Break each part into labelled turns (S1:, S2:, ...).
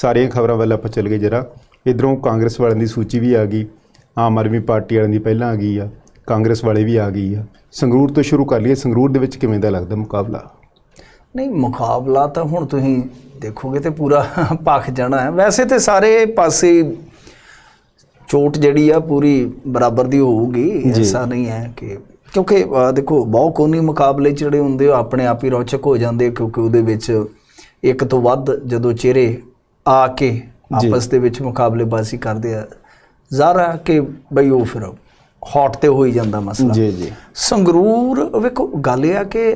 S1: ਸਾਰੀਆਂ ਖਬਰਾਂ ਵੱਲ ਆਪਾਂ ਚੱਲ ਗਏ ਜਰਾ ਇਧਰੋਂ ਕਾਂਗਰਸ ਵਾਲਿਆਂ ਦੀ ਸੂਚੀ ਵੀ ਆ ਗਈ ਆਮ ਆਦਮੀ ਪਾਰਟੀ ਵਾਲਿਆਂ ਦੀ ਪਹਿਲਾਂ ਆ ਗਈ ਆ ਕਾਂਗਰਸ ਵਾਲੇ ਵੀ ਆ ਗਈ ਆ ਸੰਗਰੂਰ ਤੋਂ ਸ਼ੁਰੂ ਕਰ ਲਈਏ ਸੰਗਰੂਰ ਦੇ ਵਿੱਚ ਕਿਵੇਂ ਦਾ ਲੱਗਦਾ
S2: ਮੁਕਾਬਲਾ ਨਹੀਂ ਮੁਕਾਬਲਾ ਤਾਂ ਹੁਣ ਤੁਸੀਂ ਦੇਖੋਗੇ ਤੇ ਪੂਰਾ ਪੱਖ ਜਾਣਾ ਹੈ ਵੈਸੇ ਤੇ ਸਾਰੇ ਪਾਸੇ ਚੋਟ ਜਿਹੜੀ ਆ ਪੂਰੀ ਬਰਾਬਰ ਦੀ ਹੋਊਗੀ ਐਸਾ ਨਹੀਂ ਹੈ ਕਿ ਕਿਉਂਕਿ ਦੇਖੋ ਬਹੁ ਕੋਨੀ ਮੁਕਾਬਲੇ ਜਿਹੜੇ ਹੁੰਦੇ ਆ ਆਪਣੇ ਆਪ ਹੀ ਰੌਚਕ ਹੋ ਜਾਂਦੇ ਕਿਉਂਕਿ ਉਹਦੇ ਵਿੱਚ ਇੱਕ ਤੋਂ ਵੱਧ ਜਦੋਂ ਚਿਹਰੇ ਆ ਕੇ ਆਪਸ ਦੇ ਵਿੱਚ ਮੁਕਾਬਲੇਬਾਜ਼ੀ ਕਰਦੇ ਆ ਹੈ ਕਿ ਬਈ ਉਹ ਫਿਰ ਹੌਟ ਤੇ ਹੋਈ ਜਾਂਦਾ ਮਸਲਾ ਜੀ ਜੀ ਸੰਗਰੂਰ ਵੇਖੋ ਗੱਲ ਇਹ ਆ ਕਿ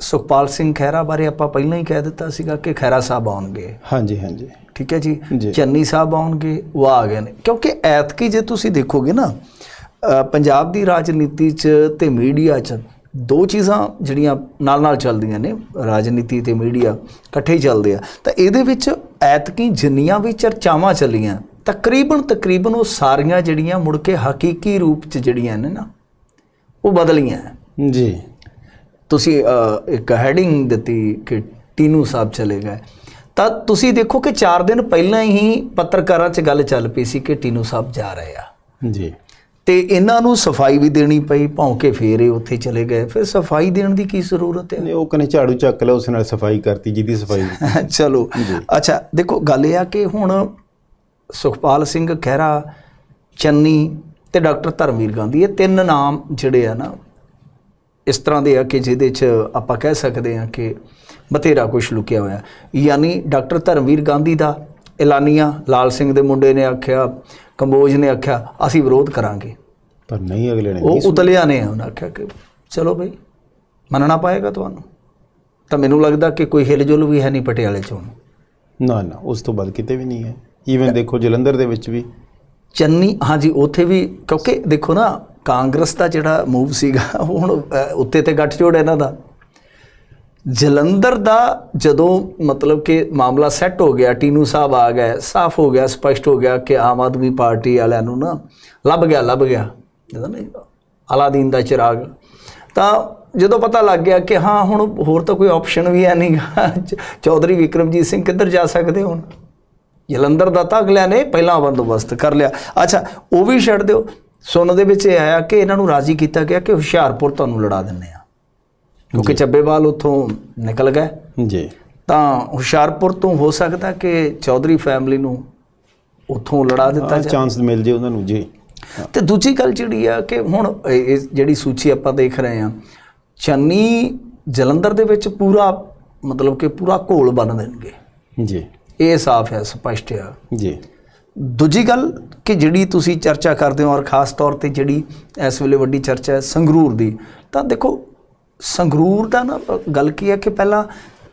S2: ਸੁਖਪਾਲ ਸਿੰਘ ਖੈਰਾ ਬਾਰੇ ਆਪਾਂ ਪਹਿਲਾਂ ਹੀ ਕਹਿ ਦਿੱਤਾ ਸੀਗਾ ਕਿ ਖੈਰਾ ਸਾਹਿਬ ਆਉਣਗੇ ਹਾਂਜੀ ਹਾਂਜੀ ਠੀਕ ਹੈ ਜੀ ਚੰਨੀ ਸਾਹਿਬ ਆਉਣਗੇ ਉਹ ਆ ਗਏ ਨੇ ਕਿਉਂਕਿ ਐਤਕੀ ਜੇ ਤੁਸੀਂ ਦੇਖੋਗੇ ਨਾ ਪੰਜਾਬ ਦੀ ਰਾਜਨੀਤੀ 'ਚ ਤੇ ਮੀਡੀਆ 'ਚ ਦੋ ਚੀਜ਼ਾਂ ਜਿਹੜੀਆਂ ਨਾਲ-ਨਾਲ ਚੱਲਦੀਆਂ ਨੇ ਰਾਜਨੀਤੀ ਤੇ ਮੀਡੀਆ ਇਕੱਠੇ ਹੀ ਚੱਲਦੇ ਆ ਤਾਂ ਇਹਦੇ ਵਿੱਚ ਐਤਕੀ ਜਿੰਨੀਆਂ ਵੀ ਚਰਚਾਵਾਂ ਚੱਲੀਆਂ ਤਕਰੀਬਨ ਤਕਰੀਬਨ ਉਹ ਸਾਰੀਆਂ ਜਿਹੜੀਆਂ ਮੁੜ ਕੇ ਹਕੀਕੀ ਰੂਪ 'ਚ ਜਿਹੜੀਆਂ ਨੇ ਨਾ ਉਹ ਬਦਲੀਆਂ ਜੀ ਤੁਸੀਂ ਇੱਕ ਹੈਡਿੰਗ ਦਿੱਤੀ ਕਿ ਟੀਨੂ ਸਾਹਿਬ ਚਲੇ ਗਏ ਤਾਂ ਤੁਸੀਂ ਦੇਖੋ ਕਿ 4 ਦਿਨ ਪਹਿਲਾਂ ਹੀ ਪੱਤਰਕਾਰਾਂ 'ਚ ਗੱਲ ਚੱਲ ਪਈ ਸੀ ਕਿ ਟੀਨੂ ਸਾਹਿਬ ਜਾ ਰਹੇ ਆ ਜੀ ਤੇ ਇਹਨਾਂ ਨੂੰ ਸਫਾਈ ਵੀ ਦੇਣੀ ਪਈ ਭੌਂਕੇ ਫੇਰੇ ਉੱਥੇ ਚਲੇ ਗਏ ਫਿਰ ਸਫਾਈ ਦੇਣ ਦੀ ਕੀ ਜ਼ਰੂਰਤ ਹੈ ਨਹੀਂ ਉਹ ਕਨੇ ਝਾੜੂ ਚੱਕ ਲਿਆ ਉਸ ਨਾਲ ਸਫਾਈ ਕਰਤੀ ਜਿਹਦੀ ਸਫਾਈ ਚਲੋ ਅੱਛਾ ਦੇਖੋ ਗੱਲ ਇਹ ਆ ਕਿ ਹੁਣ ਸੁਖਪਾਲ ਸਿੰਘ ਖਹਿਰਾ ਚੰਨੀ ਤੇ ਡਾਕਟਰ ਧਰਮਵੀਰ ਗਾਂਧੀ ਇਹ ਤਿੰਨ ਨਾਮ ਜਿਹੜੇ ਆ ਨਾ ਇਸ ਤਰ੍ਹਾਂ ਦੇ ਆ ਕਿ ਜਿਹਦੇ 'ਚ ਆਪਾਂ ਕਹਿ ਸਕਦੇ ਆ ਕਿ ਬਥੇਰਾ ਕੁਝ ਲੁਕਿਆ ਹੋਇਆ ਯਾਨੀ ਡਾਕਟਰ ਧਰਮਵੀਰ ਗਾਂਧੀ ਦਾ ਐਲਾਨੀਆਂ ਲਾਲ ਸਿੰਘ ਦੇ ਮੁੰਡੇ ਨੇ ਆਖਿਆ ਕੰਬੋਜ ਨੇ ਆਖਿਆ ਅਸੀਂ ਵਿਰੋਧ ਕਰਾਂਗੇ
S1: ਪਰ ਨਹੀਂ ਅਗਲੇ ਨੇ ਉਹ ਉਤਲਿਆ ਨੇ ਉਹਨਾਂ
S2: ਆਖਿਆ ਕਿ ਚਲੋ ਭਾਈ ਮੰਨਣਾ ਪਾਏਗਾ ਤੁਹਾਨੂੰ ਤਾਂ ਮੈਨੂੰ ਲੱਗਦਾ ਕਿ ਕੋਈ ਹਿਲਜੁਲ ਵੀ ਹੈ ਨਹੀਂ ਪਟਿਆਲੇ ਹੁਣ ਨਾ ਨਾ ਉਸ ਤੋਂ ਬਾਅਦ ਕਿਤੇ ਵੀ ਨਹੀਂ ਹੈ ਈਵਨ ਦੇਖੋ ਜਲੰਧਰ ਦੇ ਵਿੱਚ ਵੀ ਚੰਨੀ ਹਾਂਜੀ ਉੱਥੇ ਵੀ ਕਿਉਂਕਿ ਦੇਖੋ ਨਾ ਕਾਂਗਰਸ ਦਾ ਜਿਹੜਾ ਮੂਵ ਸੀਗਾ ਹੁਣ ਉੱਤੇ ਤੇ ਗੱਠਜੋੜ ਇਹਨਾਂ ਦਾ ਜਲੰਧਰ ਦਾ ਜਦੋਂ ਮਤਲਬ ਕਿ ਮਾਮਲਾ ਸੈੱਟ ਹੋ ਗਿਆ ਟੀਨੂ ਸਾਹਿਬ ਆ ਗਏ ਸਾਫ਼ ਹੋ ਗਿਆ ਸਪਸ਼ਟ ਹੋ ਗਿਆ ਕਿ ਆਮ ਆਦਮੀ ਪਾਰਟੀ ਵਾਲਿਆਂ ਨੂੰ ਨਾ ਲੱਭ ਗਿਆ ਲੱਭ ਗਿਆ ਜਦੋਂ ਨਹੀਂ ਅਲਾਦੀਨ ਦਾ ਚਿਰਾਗ ਤਾਂ ਜਦੋਂ ਪਤਾ ਲੱਗ ਗਿਆ ਕਿ ਹਾਂ ਹੁਣ ਹੋਰ ਤਾਂ ਕੋਈ ਆਪਸ਼ਨ ਵੀ ਹੈ ਨਹੀਂ ਚੌਧਰੀ ਵਿਕਰਮਜੀਤ ਸਿੰਘ ਕਿੱਧਰ ਜਾ ਸਕਦੇ ਹੁਣ ਜਲੰਧਰ ਦਾ ਤਾਂ ਅਗਲਿਆਂ ਨੇ ਪਹਿਲਾਂ ਬੰਦੋਬਸਤ ਕਰ ਲਿਆ ਅੱਛਾ ਉਹ ਵੀ ਛੱਡ ਦਿਓ ਸੁਣ ਦੇ ਵਿੱਚ ਇਹ ਆਇਆ ਕਿ ਇਹਨਾਂ ਨੂੰ ਰਾਜ਼ੀ ਕੀਤਾ ਗਿਆ ਕਿ ਹੁਸ਼ਿਆਰਪੁਰ ਤੁਹਾਨੂੰ ਲੜਾ ਦਿੰਨੇ ਆ ਕਿਉਂਕਿ ਚੱਬੇਵਾਲ ਉੱਥੋਂ ਨਿਕਲ ਗਏ ਜੀ ਤਾਂ ਹੁਸ਼ਿਆਰਪੁਰ ਤੋਂ ਹੋ ਸਕਦਾ ਕਿ ਚੌਧਰੀ ਫੈਮਿਲੀ ਨੂੰ ਉੱਥੋਂ ਲੜਾ ਦਿੱਤਾ ਜਾਵੇ ਚਾਂਸ
S1: ਮਿਲ ਜੇ ਉਹਨਾਂ ਨੂੰ ਜੀ
S2: ਤੇ ਦੂਜੀ ਗੱਲ ਜਿਹੜੀ ਆ ਕਿ ਹੁਣ ਜਿਹੜੀ ਸੂਚੀ ਆਪਾਂ ਦੇਖ ਰਹੇ ਆ ਚੰਨੀ ਜਲੰਧਰ ਦੇ ਵਿੱਚ ਪੂਰਾ ਮਤਲਬ ਕਿ ਪੂਰਾ ਘੋਲ ਬਣ ਦੇਣਗੇ ਜੀ ਇਹ ਸਾਫ਼ ਹੈ ਸਪਸ਼ਟ ਹੈ ਜੀ ਦੂਜੀ ਗੱਲ ਕਿ ਜਿਹੜੀ ਤੁਸੀਂ ਚਰਚਾ ਕਰਦੇ ਹੋ ਔਰ ਖਾਸ ਤੌਰ ਤੇ ਜਿਹੜੀ ਇਸ ਵੇਲੇ ਵੱਡੀ ਚਰਚਾ ਹੈ ਸੰਗਰੂਰ ਦੀ ਤਾਂ ਦੇਖੋ ਸੰਗਰੂਰ ਦਾ ਨਾ ਗੱਲ ਕੀ ਹੈ ਕਿ ਪਹਿਲਾਂ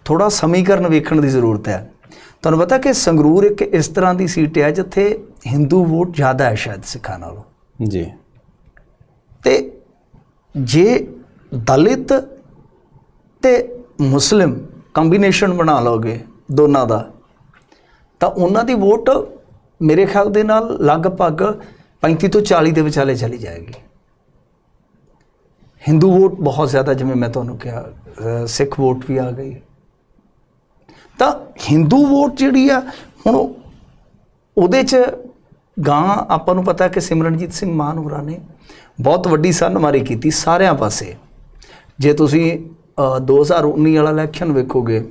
S2: ਥੋੜਾ ਸਮੀਕਰਨ ਵੇਖਣ ਦੀ ਜ਼ਰੂਰਤ ਹੈ ਤੁਹਾਨੂੰ ਪਤਾ ਕਿ ਸੰਗਰੂਰ ਇੱਕ ਇਸ ਤਰ੍ਹਾਂ ਦੀ ਸੀਟ ਹੈ ਜਿੱਥੇ ਹਿੰਦੂ ਵੋਟ ਜ਼ਿਆਦਾ ਹੈ ਸ਼ਾਇਦ ਸਿੱਖਾਂ ਨਾਲੋਂ ਜੀ ਤੇ ਜੇ ਦਲਿਤ ਤੇ ਮੁਸਲਿਮ ਕੰਬੀਨੇਸ਼ਨ ਬਣਾ ਲਓਗੇ ਦੋਨਾਂ ਦਾ ਤਾਂ ਉਹਨਾਂ ਦੀ ਵੋਟ ਮੇਰੇ ਖਿਆਲ ਦੇ ਨਾਲ ਲਗਭਗ 35 ਤੋਂ 40 ਦੇ ਵਿਚਾਲੇ ਚਲੀ ਜਾਏਗੀ ਹਿੰਦੂ ਵੋਟ ਬਹੁਤ ਜ਼ਿਆਦਾ ਜਿਵੇਂ ਮੈਂ ਤੁਹਾਨੂੰ ਕਿਹਾ ਸਿੱਖ ਵੋਟ ਵੀ ਆ ਗਈ ਤਾਂ ਹਿੰਦੂ ਵੋਟ ਜਿਹੜੀ ਆ ਹੁਣ ਉਹਦੇ 'ਚ ਗਾਂ ਆਪਾਂ ਨੂੰ ਪਤਾ ਕਿ ਸਿਮਰਨਜੀਤ ਸਿੰਘ ਮਾਨ ਹੋਰਾਂ ਨੇ ਬਹੁਤ ਵੱਡੀ ਸਨਮਾਰੀ ਕੀਤੀ ਸਾਰਿਆਂ ਪਾਸੇ ਜੇ ਤੁਸੀਂ 2019 ਵਾਲਾ ਇਲੈਕਸ਼ਨ ਵੇਖੋਗੇ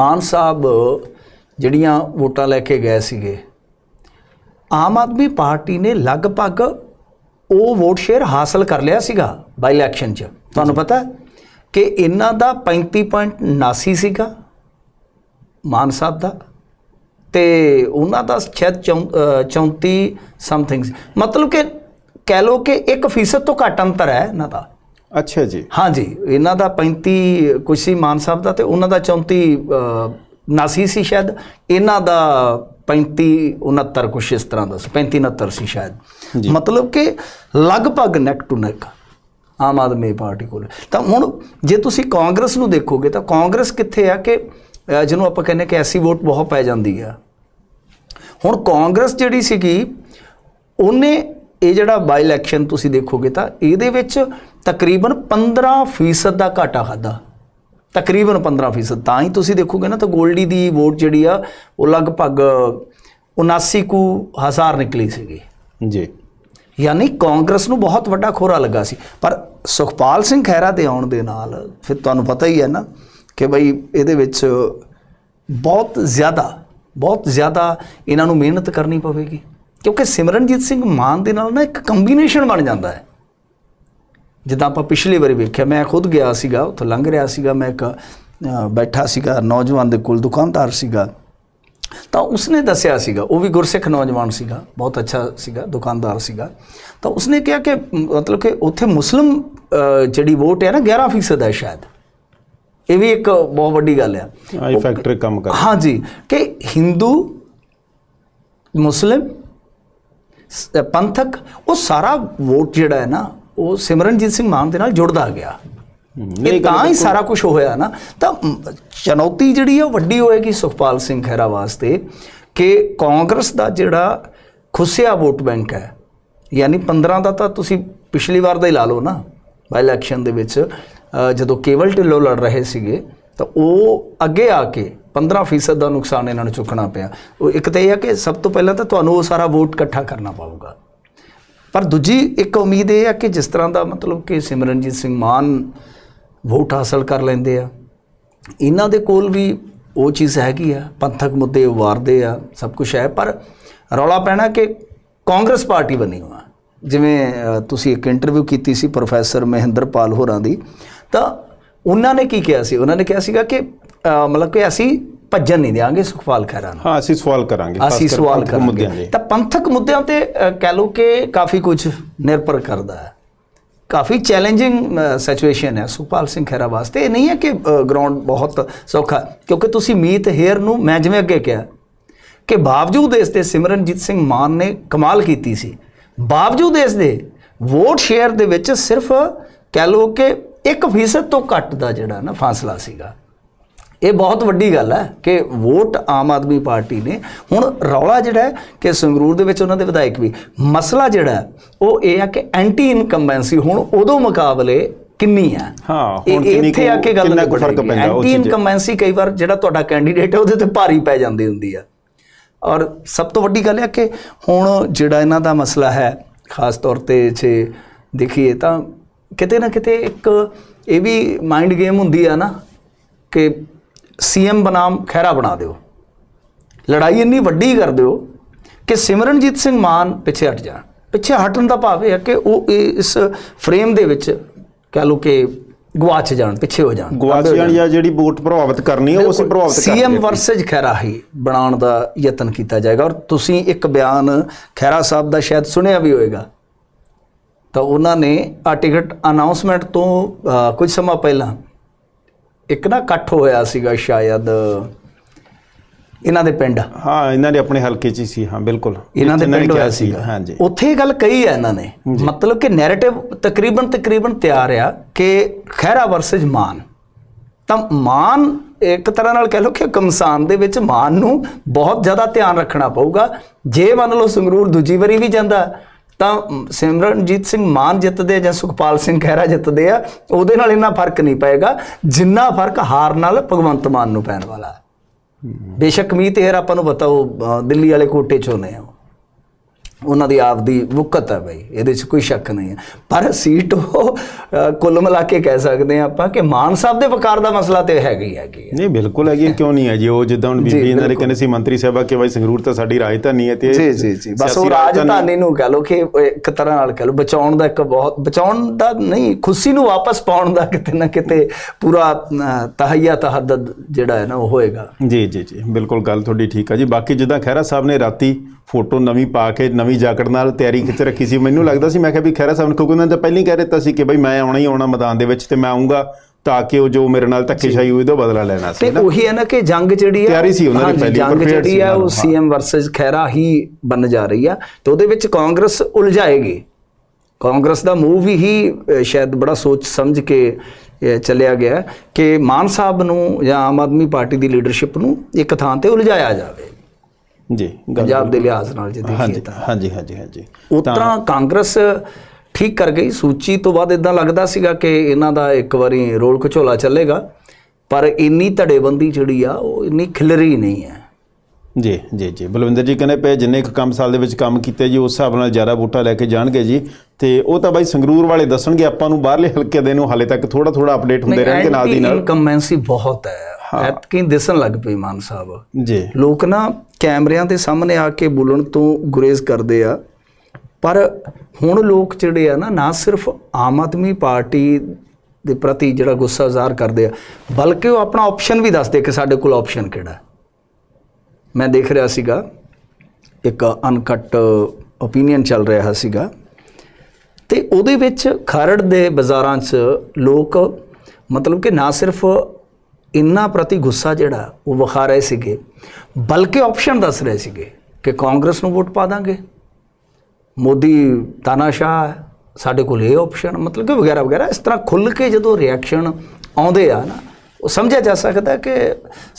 S2: ਮਾਨ ਸਾਹਿਬ ਜਿਹੜੀਆਂ ਵੋਟਾਂ ਲੈ ਕੇ ਗਏ ਸੀਗੇ ਆਮ ਆਦਮੀ ਪਾਰਟੀ ਨੇ ਲਗਭਗ ਉਹ ਵੋਟ ਸ਼ੇਅਰ ਹਾਸਲ ਕਰ ਲਿਆ ਸੀਗਾ ਬਾਈ ਇਲੈਕਸ਼ਨ 'ਚ ਤੁਹਾਨੂੰ ਪਤਾ ਕਿ ਇਹਨਾਂ ਦਾ 35.89 ਸੀਗਾ ਮਾਨ ਸਾਹਿਬ ਦਾ ਤੇ ਉਹਨਾਂ ਦਾ ਸ਼ਾਇਦ 34 ਸਮਥਿੰਗ ਮਤਲਬ ਕਿ ਕਹਿ ਲੋ ਕਿ 1% ਤੋਂ ਘੱਟ ਅੰਤਰ ਹੈ ਇਹਨਾਂ ਦਾ ਅੱਛਾ ਜੀ ਹਾਂ ਜੀ ਇਹਨਾਂ ਦਾ 35 ਕੁਛ ਸੀ ਮਾਨ ਸਾਹਿਬ ਦਾ ਤੇ ਉਹਨਾਂ ਦਾ 34 ਨਾਸੀ ਸੀ ਸ਼ਾਇਦ ਇਹਨਾਂ ਦਾ 35 69 ਕੁਛ ਇਸ ਤਰ੍ਹਾਂ ਦਾ ਸੀ 35 69 ਸੀ ਸ਼ਾਇਦ ਮਤਲਬ ਕਿ ਲਗਭਗ neck to neck Aam Aadmi party ਕੋਲ ਤਾਂ ਹੁਣ ਜੇ ਤੁਸੀਂ ਕਾਂਗਰਸ ਨੂੰ ਦੇਖੋਗੇ ਤਾਂ ਕਾਂਗਰਸ ਕਿੱਥੇ ਆ ਕਿ ਜਿਹਨੂੰ ਆਪਾਂ ਕਹਿੰਦੇ ਕਿ ਐਸੀ ਵੋਟ ਬਹੁਤ ਪੈ ਜਾਂਦੀ ਆ ਹੁਣ ਕਾਂਗਰਸ ਜਿਹੜੀ ਸੀਗੀ ਉਹਨੇ ਇਹ ਜਿਹੜਾ ਬਾਈ ਇਲੈਕਸ਼ਨ ਤੁਸੀਂ ਦੇਖੋਗੇ ਤਾਂ ਇਹਦੇ ਵਿੱਚ ਤਕਰੀਬਨ 15% ਦਾ ਘਾਟਾ ਖਾਦਾ ਤਕਰੀਬਨ 15% ਤਾਂ ਹੀ ਤੁਸੀਂ ਦੇਖੋਗੇ ਨਾ ਤਾਂ ਗੋਲਡੀ ਦੀ ਵੋਟ ਜਿਹੜੀ ਆ ਉਹ ਲਗਭਗ 79 ਕੁ ਹਜ਼ਾਰ ਨਿਕਲੀ ਸੀਗੀ ਜੀ ਯਾਨੀ ਕਾਂਗਰਸ ਨੂੰ ਬਹੁਤ ਵੱਡਾ ਖੋਰਾ ਲੱਗਾ ਸੀ ਪਰ ਸੁਖਪਾਲ ਸਿੰਘ ਖਹਿਰਾ ਦੇ ਆਉਣ ਦੇ ਨਾਲ ਫਿਰ ਤੁਹਾਨੂੰ ਪਤਾ ਹੀ ਹੈ ਨਾ ਕਿ ਭਾਈ ਇਹਦੇ ਵਿੱਚ ਬਹੁਤ ਜ਼ਿਆਦਾ ਬਹੁਤ ਜ਼ਿਆਦਾ ਇਹਨਾਂ ਨੂੰ ਮਿਹਨਤ ਕਰਨੀ ਪਵੇਗੀ ਕਿਉਂਕਿ ਸਿਮਰਨਜੀਤ ਸਿੰਘ ਮਾਨ ਦੇ ਨਾਲ ਨਾ ਇੱਕ ਕੰਬੀਨੇਸ਼ਨ ਬਣ ਜਾਂਦਾ ਹੈ ਜਿੱਦਾਂ ਆਪਾਂ ਪਿਛਲੀ ਵਾਰੀ ਵੇਖਿਆ ਮੈਂ ਖੁਦ ਗਿਆ ਸੀਗਾ ਉੱਥੇ ਲੰਘ ਰਿਹਾ ਸੀਗਾ ਮੈਂ ਇੱਕ ਬੈਠਾ ਸੀਗਾ ਨੌਜਵਾਨ ਦੇ ਕੋਲ ਦੁਕਾਨਦਾਰ ਸੀਗਾ ਤਾਂ ਉਸਨੇ ਦੱਸਿਆ ਸੀਗਾ ਉਹ ਵੀ ਗੁਰਸਿੱਖ ਨੌਜਵਾਨ ਸੀਗਾ ਬਹੁਤ ਅੱਛਾ ਸੀਗਾ ਦੁਕਾਨਦਾਰ ਸੀਗਾ ਤਾਂ ਉਸਨੇ ਕਿਹਾ ਕਿ ਮਤਲਬ ਕਿ ਉੱਥੇ ਮੁਸਲਮ ਜਿਹੜੀ ਵੋਟ ਹੈ ਨਾ 11% ਹੈ ਸ਼ਾਇਦ ਇਹ ਵੀ ਇੱਕ ਬਹੁਤ ਵੱਡੀ ਗੱਲ ਹੈ ਆਈ ਫੈਕਟਰ ਕੰਮ ਕਰਦਾ ਹਾਂਜੀ ਕਿ Hindu ਮੁਸਲਮ ਪੰਥਕ ਉਹ ਸਾਰਾ ਵੋਟ ਜਿਹੜਾ ਹੈ ਨਾ ਉਹ ਸਿਮਰਨਜੀਤ ਸਿੰਘ ਮਾਨ ਦੇ ਨਾਲ ਜੁੜਦਾ ਗਿਆ
S1: ਇਹ ਤਾਂ ਹੀ ਸਾਰਾ
S2: ਕੁਝ ਹੋਇਆ ਨਾ ਤਾਂ ਚੁਣੌਤੀ ਜਿਹੜੀ ਹੈ ਵੱਡੀ ਹੋਏਗੀ ਸੁਖਪਾਲ ਸਿੰਘ ਖਹਿਰਾ ਵਾਸਤੇ ਕਿ ਕਾਂਗਰਸ ਦਾ ਜਿਹੜਾ ਖੁੱਸਿਆ ਵੋਟ ਬੈਂਕ ਹੈ ਯਾਨੀ 15 ਦਾ ਤਾਂ ਤੁਸੀਂ ਪਿਛਲੀ ਵਾਰ ਦਾ ਹੀ ਲਾ ਲਓ ਨਾ ਬਾਈ ਇਲੈਕਸ਼ਨ ਦੇ ਵਿੱਚ ਜਦੋਂ ਕੇਵਲ ਢਿੱਲੋਂ ਲੜ ਰਹੇ ਸੀਗੇ ਤਾਂ ਉਹ ਅੱਗੇ ਆ ਕੇ 15% ਦਾ ਨੁਕਸਾਨ ਇਹਨਾਂ ਨੂੰ ਚੁੱਕਣਾ ਪਿਆ ਉਹ ਇੱਕ ਤੇ ਇਹ ਹੈ ਕਿ ਸਭ ਤੋਂ ਪਹਿਲਾਂ ਤਾਂ ਤੁਹਾਨੂੰ ਉਹ ਸਾਰਾ ਵੋਟ ਇਕੱਠਾ ਕਰਨਾ ਪਾਊਗਾ ਪਰ ਦੂਜੀ ਇੱਕ ਉਮੀਦ ਇਹ ਆ ਕਿ ਜਿਸ ਤਰ੍ਹਾਂ ਦਾ ਮਤਲਬ ਕਿ ਸਿਮਰਨਜੀਤ ਸਿੰਘ ਮਾਨ ਵੋਟ ਹਾਸਲ ਕਰ ਲੈਂਦੇ ਆ ਇਹਨਾਂ ਦੇ ਕੋਲ ਵੀ ਉਹ ਚੀਜ਼ ਹੈਗੀ ਆ ਪੰਥਕ ਮੁੱਦੇ ਵਾਰਦੇ ਆ ਸਭ ਕੁਝ ਹੈ ਪਰ ਰੌਲਾ ਪੈਣਾ ਕਿ ਕਾਂਗਰਸ ਪਾਰਟੀ ਬਣੀ ਹੋਆ ਜਿਵੇਂ ਤੁਸੀਂ ਇੱਕ ਇੰਟਰਵਿਊ ਕੀਤੀ ਸੀ ਪ੍ਰੋਫੈਸਰ ਮਹਿੰਦਰਪਾਲ ਹੋਰਾਂ ਦੀ ਤਾਂ ਉਹਨਾਂ ਨੇ ਕੀ ਕਿਹਾ ਸੀ ਉਹਨਾਂ ਨੇ ਕਿਹਾ ਸੀਗਾ ਕਿ ਮਤਲਬ ਕਿ ਅਸੀਂ ਭੱਜਣ ਨਹੀਂ ਦੇਵਾਂਗੇ ਸੁਖਪਾਲ ਖਹਿਰਾ ਨੂੰ ਹਾਂ ਅਸੀਂ ਸਵਾਲ ਕਰਾਂਗੇ ਅਸੀਂ ਸਵਾਲ ਕਰਾਂਗੇ ਤਾਂ ਪੰਥਕ ਮੁੱਦਿਆਂ ਤੇ ਕਹਿ ਲੋ ਕਿ ਕਾਫੀ ਕੁਝ ਨਿਰਪਰ ਕਰਦਾ ਹੈ ਕਾਫੀ ਚੈਲੰਜਿੰਗ ਸਿਚੁਏਸ਼ਨ ਹੈ ਸੁਖਪਾਲ ਸਿੰਘ ਖਹਿਰਾ ਵਾਸਤੇ ਇਹ ਨਹੀਂ ਹੈ ਕਿ ਗਰਾਊਂਡ ਬਹੁਤ ਸੌਖਾ ਕਿਉਂਕਿ ਤੁਸੀਂ ਮੀਤ ਹੇਅਰ ਨੂੰ ਮੈਂ ਜਿਵੇਂ ਅੱਗੇ ਕਿਹਾ ਕਿ ਬਾਵਜੂਦ ਇਸ ਤੇ ਸਿਮਰਨਜੀਤ ਸਿੰਘ ਮਾਨ ਨੇ ਕਮਾਲ ਕੀਤੀ ਸੀ ਬਾਵਜੂਦ ਇਸ ਦੇ ਵੋਟ ਸ਼ੇਅਰ ਦੇ ਵਿੱਚ ਸਿਰਫ ਕਹਿ ਲੋ ਕਿ 1% ਤੋਂ ਘੱਟ ਦਾ ਜਿਹੜਾ ਨਾ ਫਾਸਲਾ ਸੀਗਾ ਇਹ ਬਹੁਤ ਵੱਡੀ ਗੱਲ ਹੈ ਕਿ ਵੋਟ ਆਮ ਆਦਮੀ ਪਾਰਟੀ ਨੇ ਹੁਣ ਰੌਲਾ ਜਿਹੜਾ ਕਿ ਸੰਗਰੂਰ ਦੇ ਵਿੱਚ ਉਹਨਾਂ ਦੇ ਵਿਧਾਇਕ ਵੀ ਮਸਲਾ ਜਿਹੜਾ ਉਹ ਇਹ ਹੈ ਕਿ ਐਂਟੀ ਇਨਕੰਬੈਂਸੀ ਹੁਣ ਉਦੋਂ ਮੁਕਾਬਲੇ ਕਿੰਨੀ ਹੈ ਹਾਂ ਹੁਣ ਕਿੰਨੀ ਇੱਥੇ ਆ ਕੇ ਗੱਲ ਦਾ ਫਰਕ ਪੈਂਦਾ ਉਹ ਚੀਜ਼ ਐਂਟੀ ਇਨਕੰਬੈਂਸੀ ਕਈ ਵਾਰ ਜਿਹੜਾ ਤੁਹਾਡਾ ਕੈਂਡੀਡੇਟ ਹੈ ਉਹਦੇ ਤੇ ਭਾਰੀ ਪੈ ਜਾਂਦੀ ਹੁੰਦੀ ਆ ਔਰ ਸਭ ਤੋਂ ਵੱਡੀ ਗੱਲ ਹੈ ਕਿ ਹੁਣ ਜਿਹੜਾ ਇਹਨਾਂ ਦਾ ਮਸਲਾ ਹੈ ਖਾਸ ਤੌਰ ਤੇ ਜੇ ਦੇਖੀਏ ਤਾਂ ਕਿਤੇ ਨਾ ਕਿਤੇ ਇੱਕ ਇਹ ਵੀ ਮਾਈਂਡ ਗੇਮ ਹੁੰਦੀ ਆ ਨਾ ਕਿ ਸੀਐਮ ਬਨਾਮ ਖਹਿਰਾ ਬਣਾ ਦਿਓ ਲੜਾਈ ਇੰਨੀ ਵੱਡੀ ਕਰ ਦਿਓ ਕਿ ਸਿਮਰਨਜੀਤ ਸਿੰਘ ਮਾਨ ਪਿੱਛੇ ਹਟ ਜਾਣ ਪਿੱਛੇ ਹਟਣ ਦਾ ਭਾਵ ਇਹ ਹੈ ਕਿ ਉਹ ਇਸ ਫਰੇਮ ਦੇ ਵਿੱਚ ਕਹ ਲੋ ਕਿ ਗਵਾਚ ਜਾਣ ਪਿੱਛੇ ਹੋ ਜਾਣ ਗਵਾਚ ਜਾਣ ਜਾਂ
S1: ਜਿਹੜੀ ਵੋਟ ਪ੍ਰਭਾਵਿਤ ਕਰਨੀ ਹੈ ਉਸ ਪ੍ਰਭਾਵਿਤ ਕਰਨੀ ਸੀਐਮ
S2: ਵਰਸਜ ਖਹਿਰਾ ਹੀ ਬਣਾਉਣ ਦਾ ਯਤਨ ਕੀਤਾ ਜਾਏਗਾ ਔਰ ਤੁਸੀਂ ਇੱਕ ਬਿਆਨ ਖਹਿਰਾ ਸਾਹਿਬ ਦਾ ਸ਼ਾਇਦ ਸੁਣਿਆ ਵੀ ਹੋਵੇਗਾ ਤਾਂ ਉਹਨਾਂ ਨੇ ਆ ਟਿਕਟ ਅਨਾਉਂਸਮੈਂਟ ਤੋਂ ਕੁਝ ਸਮਾਂ ਪਹਿਲਾਂ ਇੱਕ ਨਾ ਇਕੱਠ ਹੋਇਆ ਸੀਗਾ ਸ਼ਾਇਦ ਇਹਨਾਂ ਦੇ ਪਿੰਡ ਹਾਂ ਇਹਨਾਂ ਦੇ ਆਪਣੇ ਹਲਕੇ 'ਚ ਹੀ ਸੀ ਹਾਂ ਬਿਲਕੁਲ ਇਹਨਾਂ ਦੇ ਪਿੰਡ ਹੋਇਆ ਸੀ ਹਾਂਜੀ ਉੱਥੇ ਗੱਲ ਕਹੀ ਹੈ ਇਹਨਾਂ ਨੇ ਮਤਲਬ ਕਿ ਨੈਰੇਟਿਵ ਤਕਰੀਬਨ ਤਕਰੀਬਨ ਤਿਆਰ ਆ ਕਿ ਖੈਰਾ ਵਰਸਜ ਮਾਨ ਤਾਂ ਮਾਨ ਇੱਕ ਤਰ੍ਹਾਂ ਨਾਲ ਕਹਿ ਲਓ ਕਿ ਕਮਸਾਨ ਦੇ ਵਿੱਚ ਮਾਨ ਨੂੰ ਬਹੁਤ ਜ਼ਿਆਦਾ ਧਿਆਨ ਰੱਖਣਾ ਪਊਗਾ ਜੇ ਮੰਨ ਲਓ ਸੰਗਰੂਰ ਦੂਜੀ ਵਾਰੀ ਵੀ ਜਾਂਦਾ ਤਾਂ ਸਿਮਰਨਜੀਤ ਸਿੰਘ ਮਾਨ ਜਿੱਤਦੇ ਜਾਂ ਸੁਖਪਾਲ ਸਿੰਘ ਖਹਿਰਾ ਜਿੱਤਦੇ ਆ ਉਹਦੇ ਨਾਲ ਇੰਨਾ ਫਰਕ ਨਹੀਂ ਪਏਗਾ ਜਿੰਨਾ ਫਰਕ ਹਾਰ ਨਾਲ ਭਗਵੰਤ ਮਾਨ ਨੂੰ ਪੈਣ ਵਾਲਾ ਬੇਸ਼ੱਕ ਮੀਤ ਇਹ ਆਪਾਂ ਨੂੰ ਬਤਾਓ ਦਿੱਲੀ ਵਾਲੇ ਕੋਟੇ ਚੋਂ ਨੇ ਆ ਉਹਨਾਂ ਦੀ ਆਪਦੀ ਵਕਤ ਹੈ ਬਈ ਇਹਦੇ 'ਚ ਕੋਈ ਸ਼ੱਕ ਨਹੀਂ ਹੈ ਪਰ ਸੀਟ ਉਹ ਕੁੱਲ ਮਿਲਾ ਕੇ ਕਹਿ ਸਕਦੇ ਆ ਆਪਾਂ ਕਿ ਮਾਨ ਸਾਹਿਬ ਦੇ ਵਕਾਰ ਦਾ ਮਸਲਾ ਤੇ ਹੈਗੀ ਹੈਗੀ
S1: ਨਹੀਂ ਬਿਲਕੁਲ ਹੈਗੀ ਕਿਉਂ ਨਹੀਂ ਹੈ ਜੀ ਉਹ ਜਿੱਦਾਂ ਹੁਣ ਬੀਬੀ ਇਹਨਾਂ ਨੇ ਕਹਿੰਦੇ ਸੀ ਮੰਤਰੀ ਸਾਹਿਬਾ ਕਿ ਬਈ ਸੰਗਰੂਰ ਤਾਂ ਸਾਡੀ ਰਾਜਧਾਨੀ ਹੈ ਤੇ ਜੀ ਜੀ ਜੀ ਬਸ ਉਹ ਰਾਜਧਾਨੀ
S2: ਨੂੰ ਕਹ ਲੋ ਕਿ ਇੱਕ ਤਰ੍ਹਾਂ ਨਾਲ ਕਹ ਲੋ ਬਚਾਉਣ ਦਾ ਇੱਕ ਬਹੁਤ ਬਚਾਉਣ ਦਾ ਨਹੀਂ ਖੁਸ਼ੀ ਨੂੰ ਵਾਪਸ ਪਾਉਣ ਦਾ ਕਿਤੇ ਨਾ ਕਿਤੇ ਪੂਰਾ ਤਹਈਆ ਤਹੱਦਦ ਜਿਹੜਾ ਹੈ ਨਾ ਉਹ ਹੋਏਗਾ
S1: ਜੀ ਜੀ ਜੀ ਬਿਲਕੁਲ ਗੱਲ ਤੁਹਾਡੀ ਠੀਕ ਹੈ ਜੀ ਬਾਕੀ ਜਿੱਦਾਂ ਖੈਰਾ ਸਾਹਿਬ ਨੇ ਰਾਤੀ ਫੋਟੋ ਨਵੀਂ ਪਾ ਕੇ ਨਵੀਂ ਜਾਕਟ ਨਾਲ ਤਿਆਰੀ ਕਿਤੇ ਰੱਖੀ ਸੀ ਮੈਨੂੰ ਲੱਗਦਾ ਸੀ ਮੈਂ ਕਿਹਾ ਵੀ ਖੈਰਾ ਸਾਹਿਬ ਕਿਉਂਕਿ ਉਹਨਾਂ ਨੇ ਤਾਂ ਪਹਿਲਾਂ ਹੀ ਕਹਿ ਦਿੱਤਾ ਸੀ ਕਿ ਭਾਈ ਮੈਂ ਆਉਣਾ ਹੀ ਆਉਣਾ ਮੈਦਾਨ ਦੇ ਵਿੱਚ ਤੇ ਮੈਂ ਆਉਂਗਾ ਤਾਂ ਕਿ ਉਹ ਜੋ ਮੇਰੇ
S2: ਨਾਲ ਧੱਕੇਸ਼ਾਹੀ ਹੋਈ ਉਹਦਾ ਬਦਲਾ ਲੈਣਾ ਸੀ ਤੇ ਉਹੀ ਹੈ ਨਾ ਕਿ ਜੰਗ ਜਿਹੜੀ ਆ ਤਿਆਰੀ ਸੀ ਉਹਨਾਂ ਦੀ ਪਹਿਲੀ ਜੰਗ ਜਿਹੜੀ ਆ ਉਹ ਸੀਐਮ ਵਰਸਸ ਖੈਰਾ ਹੀ ਬਣ ਜਾ ਰਹੀ ਆ ਤੇ ਉਹਦੇ ਵਿੱਚ ਕਾਂਗਰਸ ਉਲਝਾਏਗੀ ਕਾਂਗਰਸ ਦਾ ਮੂਵ ਹੀ ਸ਼ਾਇਦ ਬੜਾ ਸੋਚ ਸਮਝ ਕੇ ਚੱਲਿਆ ਗਿਆ ਕਿ ਮਾਨ ਸਾਹਿਬ ਨੂੰ ਜਾਂ ਆਮ ਆਦਮੀ ਪਾਰਟੀ ਦੀ ਲੀਡਰਸ਼ਿਪ ਨੂੰ ਇੱਕ ਥਾਂ ਤੇ ਉਲਝਾਇਆ ਜਾਵੇ ਜੀ ਪੰਜਾਬ ਦੇ ਲਿਹਾਜ਼ ਨਾਲ ਜੇ ਦੇਖੀਏ ਤਾਂ ਹਾਂਜੀ ਹਾਂਜੀ ਹਾਂਜੀ ਉਤਰਾ ਕਾਂਗਰਸ ਠੀਕ ਕਰ ਗਈ ਸੂਚੀ ਤੋਂ ਬਾਅਦ ਇਦਾਂ ਲੱਗਦਾ ਸੀਗਾ ਕਿ ਇਹਨਾਂ ਦਾ ਇੱਕ ਵਾਰੀ ਰੋਲ ਖਚੋਲਾ ਚੱਲੇਗਾ ਪਰ ਇੰਨੀ ਧੜੇਬੰਦੀ ਜਿਹੜੀ ਆ ਉਹ ਇੰਨੀ ਖਿਲਰੀ ਨਹੀਂ ਹੈ
S1: ਜੀ ਜੀ ਜੀ ਬਲਵਿੰਦਰ ਜੀ ਕਹਿੰਦੇ ਪਏ ਜਿੰਨੇ ਇੱਕ ਕੰਮ ਸਾਲ ਦੇ ਵਿੱਚ ਕੰਮ ਕੀਤੇ ਜੀ ਉਸ ਹਿਸਾਬ ਨਾਲ ਜ਼ਿਆਦਾ ਬੂਟਾ ਲੈ ਕੇ ਜਾਣਗੇ ਜੀ ਤੇ ਉਹ ਤਾਂ ਬਾਈ ਸੰਗਰੂਰ ਵਾਲੇ ਦੱਸਣਗੇ ਆਪਾਂ ਨੂੰ ਬਾਹਰਲੇ ਹਲਕੇ ਦੇ ਨੂੰ ਹਾਲੇ ਤੱਕ ਥੋੜਾ ਥੋੜਾ ਅਪਡੇਟ ਹੁੰਦੇ ਰਹਿਣਗੇ ਨਾਲ ਦੀ ਨਾਲ
S2: ਇਨਕਮੈਂਸੀ ਬਹੁਤ ਹੈ ਐਤਕੀ ਦਿਸਣ ਲੱਗ ਪਈ ਮਾਨ ਸਾਹਿਬ ਜੀ ਲੋਕ ਨਾ ਕੈਮਰਿਆਂ ਦੇ ਸਾਹਮਣੇ ਆ ਕੇ ਬੋਲਣ ਤੋਂ ਗੁਰੇਜ਼ ਕਰਦੇ ਆ ਪਰ ਹੁਣ ਲੋਕ ਜਿਹੜੇ ਆ ਨਾ ਨਾ ਸਿਰਫ ਆਮ ਆਦਮੀ ਪਾਰਟੀ ਦੇ ਪ੍ਰਤੀ ਜਿਹੜਾ ਗੁੱਸਾ ਜ਼ਾਹਰ ਕਰਦੇ ਆ ਬਲਕਿ ਉਹ ਆਪਣਾ ਆਪਸ਼ਨ ਵੀ ਦੱਸਦੇ ਕਿ ਸਾਡੇ ਕੋਲ ਆਪਸ਼ਨ ਕਿਹੜਾ ਮੈਂ ਦੇਖ ਰਿਹਾ ਸੀਗਾ ਇੱਕ ਅਨਕਟ opinion ਚੱਲ ਰਿਹਾ ਸੀਗਾ ਤੇ ਉਹਦੇ ਵਿੱਚ ਖਰੜ ਦੇ ਬਾਜ਼ਾਰਾਂ 'ਚ ਲੋਕ ਮਤਲਬ ਕਿ ਨਾ ਸਿਰਫ ਇੰਨਾ ਪ੍ਰਤੀ ਗੁੱਸਾ ਜਿਹੜਾ ਉਹ ਵਿਖਾ ਰਹੇ ਸੀਗੇ ਬਲਕਿ ਆਪਸ਼ਨ ਦੱਸ ਰਹੇ ਸੀਗੇ ਕਿ ਕਾਂਗਰਸ ਨੂੰ ਵੋਟ ਪਾ ਦਾਂਗੇ ਮੋਦੀ ਤਾਨਾਸ਼ਾਹ ਸਾਡੇ ਕੋਲ ਇਹ ਆਪਸ਼ਨ ਮਤਲਬ ਕਿ ਵਗੈਰਾ ਵਗੈਰਾ ਇਸ ਤਰ੍ਹਾਂ ਖੁੱਲ ਕੇ ਜਦੋਂ ਰਿਐਕਸ਼ਨ ਆਉਂਦੇ ਆ ਨਾ ਉਹ ਸਮਝਿਆ ਜਾ ਸਕਦਾ ਕਿ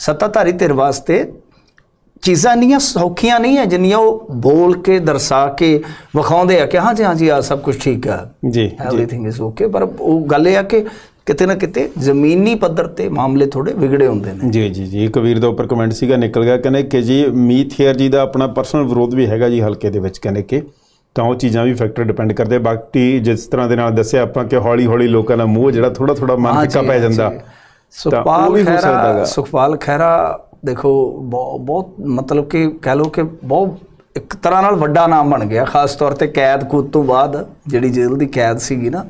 S2: ਸੱਤਾਧਾਰੀ ਧਿਰ ਵਾਸਤੇ ਚੀਜ਼ਾਂ ਨਹੀਂ ਸੌਖੀਆਂ ਨਹੀਂ ਹੈ ਜਿੰਨੀਆਂ ਉਹ ਬੋਲ ਕੇ ਦਰਸਾ ਕੇ ਵਿਖਾਉਂਦੇ ਆ ਕਿ ਹਾਂ ਜੀ ਹਾਂ ਜੀ ਆ ਸਭ ਕੁਝ ਠੀਕ ਆ ਜੀ ਐਵਰੀਥਿੰਗ ਇਜ਼ ਓਕੇ ਪਰ ਉਹ ਗੱਲ ਇਹ ਆ ਕਿ ਕਿਤੇ ਨਾ ਕਿਤੇ ਜ਼ਮੀਨੀ ਪੱਧਰ ਤੇ ਮਾਮਲੇ ਥੋੜੇ ਵਿਗੜੇ ਹੁੰਦੇ
S1: ਨੇ ਜੀ ਜੀ ਜੀ ਕਬੀਰ ਦਾ ਉੱਪਰ ਕਮੈਂਟ ਸੀਗਾ ਨਿਕਲ ਗਿਆ ਕਹਿੰਦੇ ਕਿ ਜੀ ਮੀਤ ਹੇਅਰ ਜੀ ਦਾ ਆਪਣਾ ਪਰਸਨਲ ਵਿਰੋਧ ਵੀ ਹੈਗਾ ਜੀ ਹਲਕੇ ਦੇ ਵਿੱਚ ਕਹਿੰਦੇ ਕਿ ਤਾਂ ਉਹ ਚੀਜ਼ਾਂ ਵੀ ਫੈਕਟਰ ਡਿਪੈਂਡ ਕਰਦੇ ਬਾਕੀ ਜਿਸ ਤਰ੍ਹਾਂ ਦੇ ਨਾਲ ਦੱਸਿਆ ਆਪਾਂ ਕਿ ਹੌਲੀ ਹੌਲੀ ਲੋਕਾਂ ਦਾ ਮੂੰਹ ਜਿਹੜਾ ਥੋੜਾ ਥੋੜਾ ਮਨ ਫਿੱਕਾ ਪੈ ਜਾਂਦਾ
S2: ਸੁਖਪਾਲ ਖੈਰਾ ਸੁਖਪਾਲ ਖੈਰਾ ਦੇਖੋ ਬਹੁਤ ਮਤਲਬ ਕਿ ਕਹਿ ਲੋ ਕਿ ਬਹੁਤ ਇੱਕ ਤਰ੍ਹਾਂ ਨਾਲ ਵੱਡਾ ਨਾਮ ਬਣ ਗਿਆ ਖਾਸ ਤੌਰ ਤੇ ਕੈਦ ਕੂਦ ਤੋਂ ਬਾਅਦ ਜਿਹੜੀ ਜੇਲ੍ਹ ਦੀ ਕੈਦ ਸੀਗੀ ਨਾ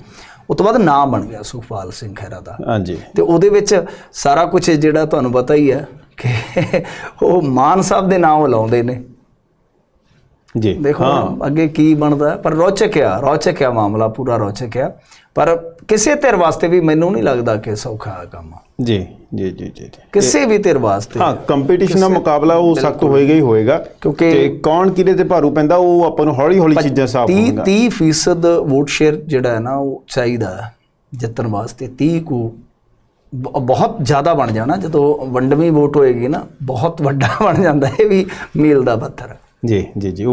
S2: ਉਸ ਤੋਂ ਬਾਅਦ ਨਾਮ ਬਣ ਗਿਆ ਸੁਖਪਾਲ ਸਿੰਘ ਖੈਰਾ ਦਾ ਹਾਂਜੀ ਤੇ ਉਹਦੇ ਵਿੱਚ ਸਾਰਾ ਕੁਝ ਜਿਹੜਾ ਤੁਹਾਨੂੰ ਪਤਾ ਹੀ ਹੈ ਕਿ ਉਹ ਮਾਨ ਸਾਹਿਬ ਦੇ ਨਾਮ ਲਾਉਂਦੇ ਨੇ ਜੀ ਦੇਖੋ ਅੱਗੇ ਕੀ ਬਣਦਾ ਪਰ ਰੋਚਕ ਆ ਰੋਚਕ ਆ ਮਾਮਲਾ ਪੂਰਾ ਰੋਚਕ ਆ ਪਰ ਕਿਸੇ ਧਿਰ ਵਾਸਤੇ ਵੀ ਮੈਨੂੰ ਨਹੀਂ ਲੱਗਦਾ ਕਿ ਸੌਖਾ ਹੈ ਕੰਮ
S1: ਜੀ ਜੀ ਜੀ ਜੀ ਕਿਸੇ
S2: ਵੀ ਧਿਰ ਵਾਸਤੇ ਹਾਂ ਕੰਪੀਟੀਸ਼ਨ ਦਾ ਮੁਕਾਬਲਾ ਉਹ ਸਖਤ ਹੋਏਗਾ
S1: ਹੀ ਹੋਏਗਾ ਕਿਉਂਕਿ ਤੇ ਕੌਣ ਕਿਹਦੇ ਤੇ ਭਾਰੂ ਪੈਂਦਾ ਉਹ ਆਪਾਂ ਨੂੰ ਹੌਲੀ ਹੌਲੀ ਚੀਜ਼ਾਂ ਸਾਫ਼ ਹੋਣਗੀਆਂ 30
S2: 30% ਵੋਟ ਸ਼ੇਅਰ ਜਿਹੜਾ ਹੈ ਨਾ ਉਹ ਚਾਹੀਦਾ ਜਿੱਤਣ ਵਾਸਤੇ 30 ਕੋ ਬਹੁਤ ਜ਼ਿਆਦਾ ਬਣ ਜਾਣਾ ਜਦੋਂ ਵੰਡਵੀਂ ਵੋਟ ਹੋਏਗੀ ਨਾ ਬਹੁਤ ਵੱਡਾ ਬਣ ਜਾਂਦਾ ਇਹ ਵੀ ਮੀਲ ਦਾ ਪੱਥਰ
S1: ਜੀ ਜੀ ਜੀ